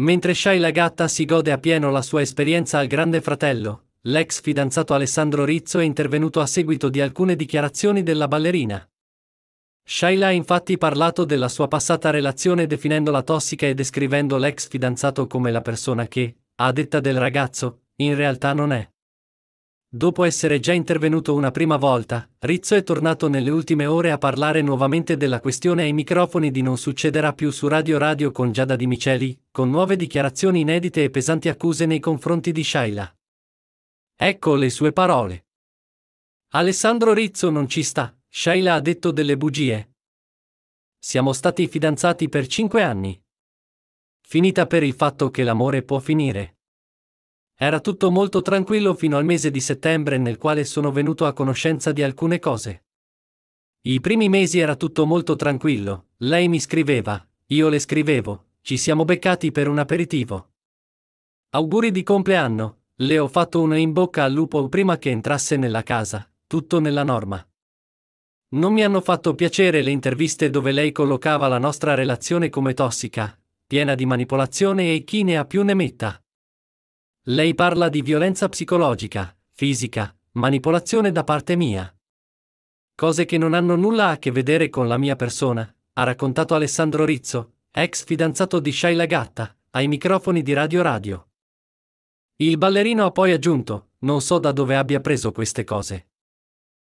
Mentre Shai la gatta si gode a pieno la sua esperienza al Grande Fratello, l'ex fidanzato Alessandro Rizzo è intervenuto a seguito di alcune dichiarazioni della ballerina. Shaila ha infatti parlato della sua passata relazione definendola tossica e descrivendo l'ex fidanzato come la persona che, a detta del ragazzo, in realtà non è. Dopo essere già intervenuto una prima volta, Rizzo è tornato nelle ultime ore a parlare nuovamente della questione ai microfoni di Non succederà più su Radio Radio con Giada Di Miceli, con nuove dichiarazioni inedite e pesanti accuse nei confronti di Shaila. Ecco le sue parole. Alessandro Rizzo non ci sta, Shaila ha detto delle bugie. Siamo stati fidanzati per cinque anni. Finita per il fatto che l'amore può finire. Era tutto molto tranquillo fino al mese di settembre nel quale sono venuto a conoscenza di alcune cose. I primi mesi era tutto molto tranquillo, lei mi scriveva, io le scrivevo, ci siamo beccati per un aperitivo. Auguri di compleanno, le ho fatto una in bocca al lupo prima che entrasse nella casa, tutto nella norma. Non mi hanno fatto piacere le interviste dove lei collocava la nostra relazione come tossica, piena di manipolazione e chi ne ha più ne metta. Lei parla di violenza psicologica, fisica, manipolazione da parte mia. Cose che non hanno nulla a che vedere con la mia persona, ha raccontato Alessandro Rizzo, ex fidanzato di Shaila Gatta, ai microfoni di Radio Radio. Il ballerino ha poi aggiunto, non so da dove abbia preso queste cose.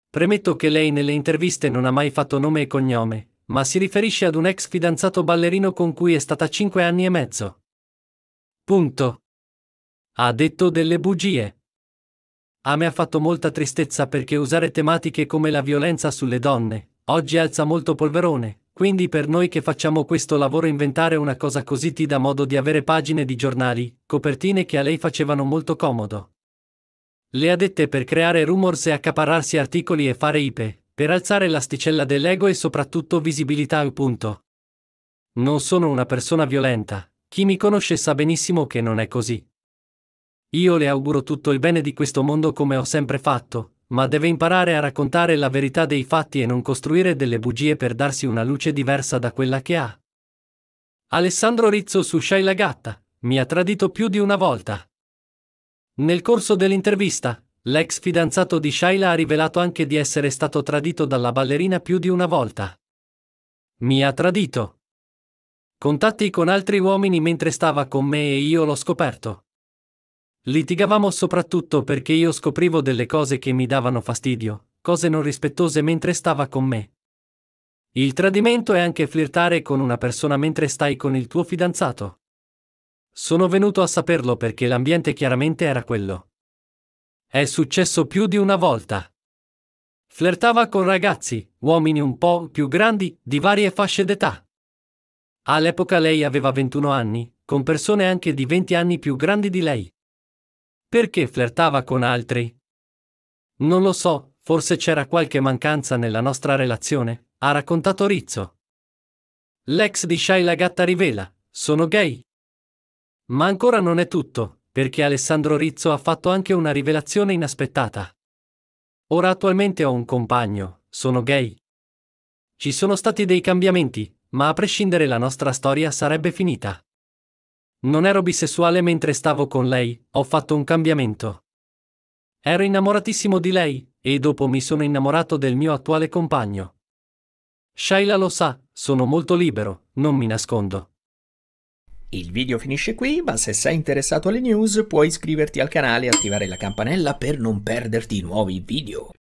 Premetto che lei nelle interviste non ha mai fatto nome e cognome, ma si riferisce ad un ex fidanzato ballerino con cui è stata cinque anni e mezzo. Punto. Ha detto delle bugie. A me ha fatto molta tristezza perché usare tematiche come la violenza sulle donne, oggi alza molto polverone, quindi per noi che facciamo questo lavoro inventare una cosa così ti dà modo di avere pagine di giornali, copertine che a lei facevano molto comodo. Le ha dette per creare rumors e accaparrarsi articoli e fare ipe, per alzare l'asticella dell'ego e soprattutto visibilità. al Punto. Non sono una persona violenta, chi mi conosce sa benissimo che non è così. Io le auguro tutto il bene di questo mondo come ho sempre fatto, ma deve imparare a raccontare la verità dei fatti e non costruire delle bugie per darsi una luce diversa da quella che ha. Alessandro Rizzo su Shaila Gatta, mi ha tradito più di una volta. Nel corso dell'intervista, l'ex fidanzato di Shaila ha rivelato anche di essere stato tradito dalla ballerina più di una volta. Mi ha tradito. Contatti con altri uomini mentre stava con me e io l'ho scoperto. Litigavamo soprattutto perché io scoprivo delle cose che mi davano fastidio, cose non rispettose mentre stava con me. Il tradimento è anche flirtare con una persona mentre stai con il tuo fidanzato. Sono venuto a saperlo perché l'ambiente chiaramente era quello. È successo più di una volta. Flirtava con ragazzi, uomini un po' più grandi, di varie fasce d'età. All'epoca lei aveva 21 anni, con persone anche di 20 anni più grandi di lei. Perché flirtava con altri? Non lo so, forse c'era qualche mancanza nella nostra relazione, ha raccontato Rizzo. L'ex di la Gatta rivela, sono gay. Ma ancora non è tutto, perché Alessandro Rizzo ha fatto anche una rivelazione inaspettata. Ora attualmente ho un compagno, sono gay. Ci sono stati dei cambiamenti, ma a prescindere la nostra storia sarebbe finita. Non ero bisessuale mentre stavo con lei, ho fatto un cambiamento. Ero innamoratissimo di lei, e dopo mi sono innamorato del mio attuale compagno. Shaila lo sa, sono molto libero, non mi nascondo. Il video finisce qui, ma se sei interessato alle news puoi iscriverti al canale e attivare la campanella per non perderti nuovi video.